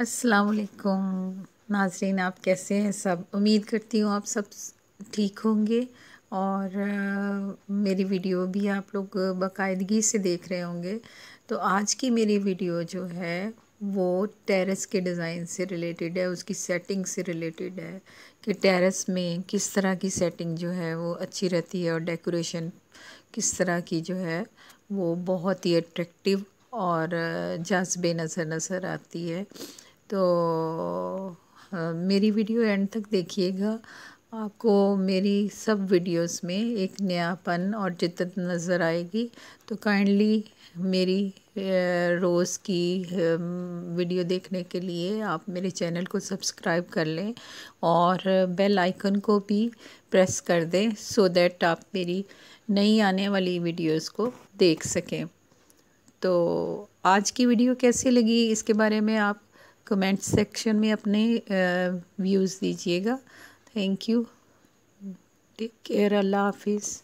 असलकुम नाजरीन आप कैसे हैं सब उम्मीद करती हूँ आप सब ठीक होंगे और आ, मेरी वीडियो भी आप लोग बाकायदगी से देख रहे होंगे तो आज की मेरी वीडियो जो है वो टेरेस के डिज़ाइन से रिलेटेड है उसकी सेटिंग से रिलेटेड है कि टेरेस में किस तरह की सेटिंग जो है वो अच्छी रहती है और डेकोरेशन किस तरह की जो है वो बहुत ही अट्रैक्टिव और जज्बे नज़र नज़र आती है तो मेरी वीडियो एंड तक देखिएगा आपको मेरी सब वीडियोस में एक नयापन और जिद्दत नज़र आएगी तो काइंडली मेरी रोज़ की वीडियो देखने के लिए आप मेरे चैनल को सब्सक्राइब कर लें और बेल आइकन को भी प्रेस कर दें सो दैट आप मेरी नई आने वाली वीडियोस को देख सकें तो आज की वीडियो कैसी लगी इसके बारे में आप कमेंट सेक्शन में अपने व्यूज़ दीजिएगा थैंक यू टेक केयर अल्लाह हाफिज़